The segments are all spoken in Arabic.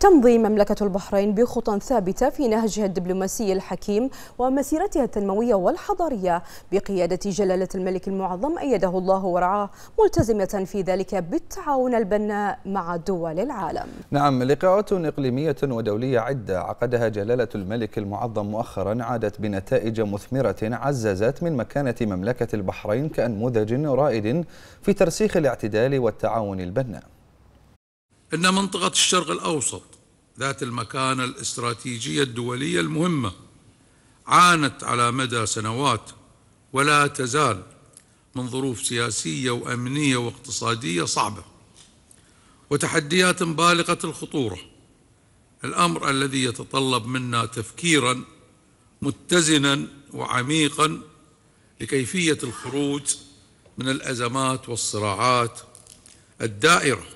تمضي مملكة البحرين بخطى ثابتة في نهجها الدبلوماسي الحكيم ومسيرتها التنموية والحضارية بقيادة جلالة الملك المعظم أيده الله ورعاه ملتزمة في ذلك بالتعاون البناء مع دول العالم نعم لقاءات إقليمية ودولية عدة عقدها جلالة الملك المعظم مؤخرا عادت بنتائج مثمرة عززت من مكانة مملكة البحرين كأنموذج رائد في ترسيخ الاعتدال والتعاون البناء أن منطقة الشرق الأوسط ذات المكانة الاستراتيجية الدولية المهمة عانت على مدى سنوات ولا تزال من ظروف سياسية وأمنية واقتصادية صعبة وتحديات بالغة الخطورة الأمر الذي يتطلب منا تفكيرا متزنا وعميقا لكيفية الخروج من الأزمات والصراعات الدائرة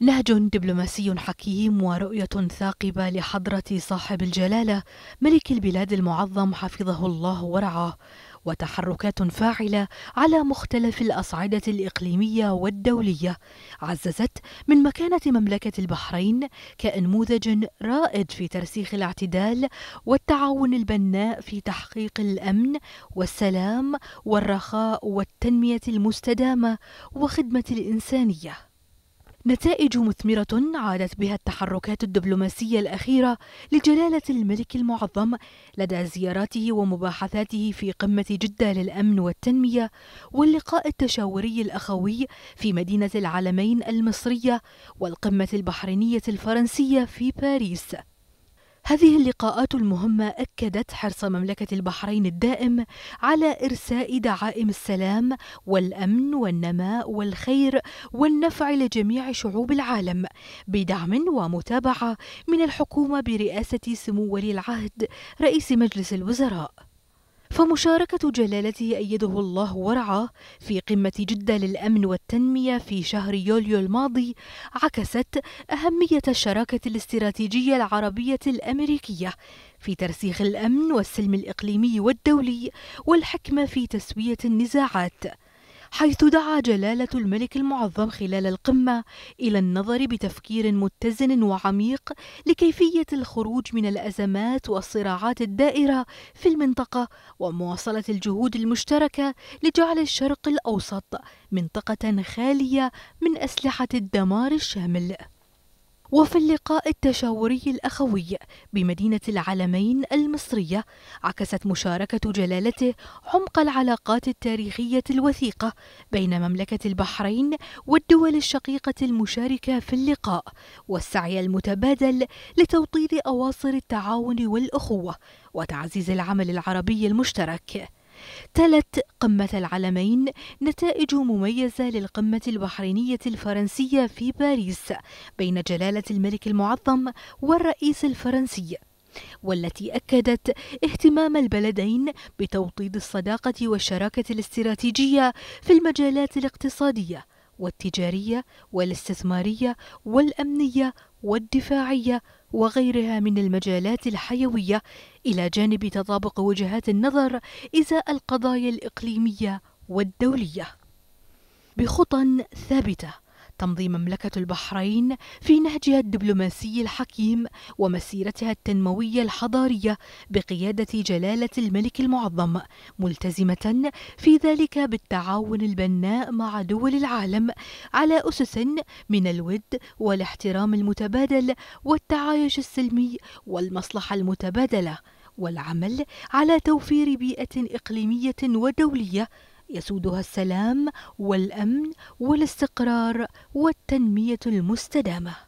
نهج دبلوماسي حكيم ورؤية ثاقبة لحضرة صاحب الجلالة ملك البلاد المعظم حفظه الله ورعاه وتحركات فاعلة على مختلف الأصعدة الإقليمية والدولية عززت من مكانة مملكة البحرين كأنموذج رائد في ترسيخ الاعتدال والتعاون البناء في تحقيق الأمن والسلام والرخاء والتنمية المستدامة وخدمة الإنسانية نتائج مثمرة عادت بها التحركات الدبلوماسية الأخيرة لجلالة الملك المعظم لدى زياراته ومباحثاته في قمة جدة للأمن والتنمية واللقاء التشاوري الأخوي في مدينة العالمين المصرية والقمة البحرينية الفرنسية في باريس هذه اللقاءات المهمة أكدت حرص مملكة البحرين الدائم على إرساء دعائم السلام والأمن والنماء والخير والنفع لجميع شعوب العالم بدعم ومتابعة من الحكومة برئاسة سمو ولي العهد رئيس مجلس الوزراء فمشاركة جلالته أيده الله ورعاه في قمة جدة للأمن والتنمية في شهر يوليو الماضي عكست أهمية الشراكة الاستراتيجية العربية الأمريكية في ترسيخ الأمن والسلم الإقليمي والدولي والحكمة في تسوية النزاعات حيث دعا جلالة الملك المعظم خلال القمة إلى النظر بتفكير متزن وعميق لكيفية الخروج من الأزمات والصراعات الدائرة في المنطقة ومواصلة الجهود المشتركة لجعل الشرق الأوسط منطقة خالية من أسلحة الدمار الشامل. وفي اللقاء التشاوري الأخوي بمدينة العلمين المصرية عكست مشاركة جلالته عمق العلاقات التاريخية الوثيقة بين مملكة البحرين والدول الشقيقة المشاركة في اللقاء والسعي المتبادل لتوطيد أواصر التعاون والأخوة وتعزيز العمل العربي المشترك تلت قمة العلمين نتائج مميزة للقمة البحرينية الفرنسية في باريس بين جلالة الملك المعظم والرئيس الفرنسي والتي أكدت اهتمام البلدين بتوطيد الصداقة والشراكة الاستراتيجية في المجالات الاقتصادية والتجارية والاستثمارية والأمنية والدفاعية وغيرها من المجالات الحيوية إلى جانب تطابق وجهات النظر إزاء القضايا الإقليمية والدولية بخطى ثابته تمضي مملكة البحرين في نهجها الدبلوماسي الحكيم ومسيرتها التنموية الحضارية بقيادة جلالة الملك المعظم ملتزمة في ذلك بالتعاون البناء مع دول العالم على أسس من الود والاحترام المتبادل والتعايش السلمي والمصلحة المتبادلة والعمل على توفير بيئة إقليمية ودولية يسودها السلام والامن والاستقرار والتنميه المستدامه